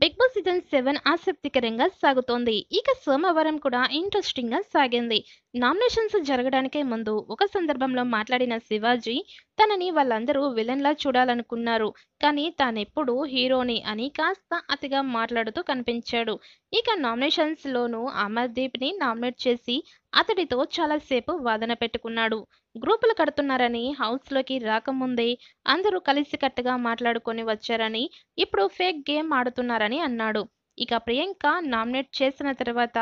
big boss season seven ఆసక్తికరంగా సాగుతోంది ఇక సోమవారం కూడా ఇంట్రెస్టింగ్ గా సాగింది నామినేషన్స్ జరగడానికే ముందు ఒక సందర్భంలో మాట్లాడిన శివాజీ తనని వాళ్ళందరూ విలన్లా చూడాలనుకున్నారు కానీ తానెప్పుడు హీరోని అని కాస్త అతిగా మాట్లాడుతూ కనిపించాడు ఇక నామినేషన్స్లోనూ అమర్దీప్ని నామినేట్ చేసి అతడితో చాలాసేపు వాదన పెట్టుకున్నాడు గ్రూపులు కడుతున్నారని హౌస్లోకి రాకముందే అందరూ కలిసికట్టుగా మాట్లాడుకొని వచ్చారని ఇప్పుడు ఫేక్ గేమ్ ఆడుతున్నారని అన్నాడు ఇక ప్రియాంక నామినేట్ చేసిన తర్వాత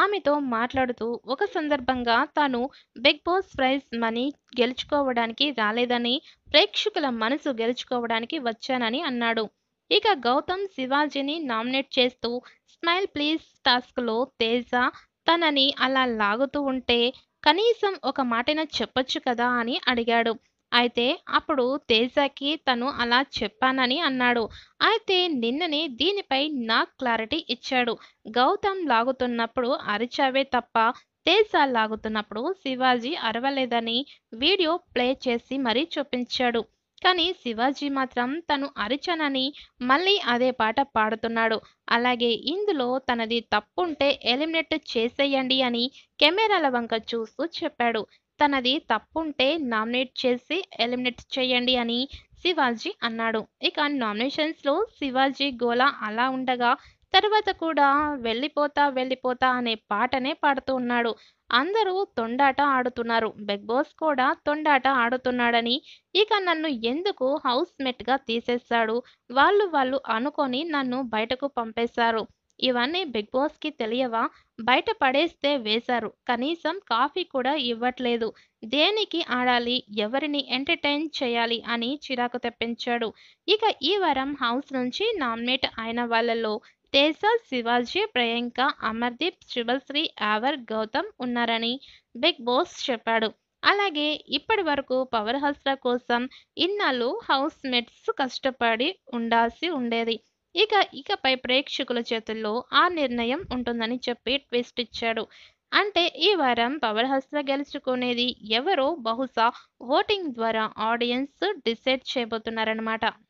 ఆమెతో మాట్లాడుతూ ఒక సందర్భంగా తాను బిగ్ బాస్ ప్రైజ్ మనీ గెలుచుకోవడానికి రాలేదని ప్రేక్షకుల మనసు గెలుచుకోవడానికి వచ్చానని అన్నాడు ఇక గౌతమ్ శివాజీని నామినేట్ చేస్తూ స్మైల్ ప్లీజ్ టాస్క్లో తేజ తనని అలా లాగుతూ ఉంటే కనీసం ఒక మాటైనా చెప్పొచ్చు కదా అని అడిగాడు అయితే అప్పుడు తేజకి తను అలా చెప్పానని అన్నాడు అయితే నిన్ననే దీనిపై నాకు క్లారిటీ ఇచ్చాడు గౌతమ్ లాగుతున్నప్పుడు అరిచావే తప్ప తేజ లాగుతున్నప్పుడు శివాజీ అరవలేదని వీడియో ప్లే చేసి మరీ చూపించాడు కానీ శివాజీ మాత్రం తను అరిచనని మళ్ళీ అదే పాట పాడుతున్నాడు అలాగే ఇందులో తనది తప్పుంటే ఎలిమినేట్ చేసేయండి అని కెమెరాల వంక చూస్తూ చెప్పాడు తనది తప్పుంటే నామినేట్ చేసి ఎలిమినేట్ చేయండి అని శివాజీ అన్నాడు ఇక నామినేషన్స్లో శివాజీ గోలా అలా ఉండగా తర్వాత కూడా వెళ్ళిపోతా వెళ్ళిపోతా అనే పాటనే పాడుతూ ఉన్నాడు అందరూ తొండాట ఆడుతున్నారు బిగ్ బాస్ కూడా తొండాట ఆడుతున్నాడని ఇక నన్ను ఎందుకు హౌస్ మెట్గా తీసేస్తాడు వాళ్ళు వాళ్ళు అనుకొని నన్ను బయటకు పంపేశారు ఇవన్నీ బిగ్ బాస్కి తెలియవా బయట పడేస్తే వేశారు కనీసం కాఫీ కూడా ఇవ్వట్లేదు దేనికి ఆడాలి ఎవరిని ఎంటర్టైన్ చేయాలి అని చిరాకు తెప్పించాడు ఇక ఈ వారం హౌస్ నుంచి నామినేట్ అయిన వాళ్ళలో తేజ శివాజీ ప్రియాంక అమర్దీప్ శుభశ్రీ ఆవర్ గౌతమ్ ఉన్నారని బిగ్ బాస్ చెప్పాడు అలాగే ఇప్పటి వరకు పవర్ హౌస్ల కోసం ఇన్నాళ్ళు హౌస్ మేట్స్ కష్టపడి ఉండాల్సి ఉండేది ఇక ఇకపై ప్రేక్షకుల చేతుల్లో ఆ నిర్ణయం ఉంటుందని చెప్పి ట్విస్ట్ ఇచ్చాడు అంటే ఈ వారం పవర్ హౌస్లో గెలుచుకునేది ఎవరో బహుశా ఓటింగ్ ద్వారా ఆడియన్స్ డిసైడ్ చేయబోతున్నారనమాట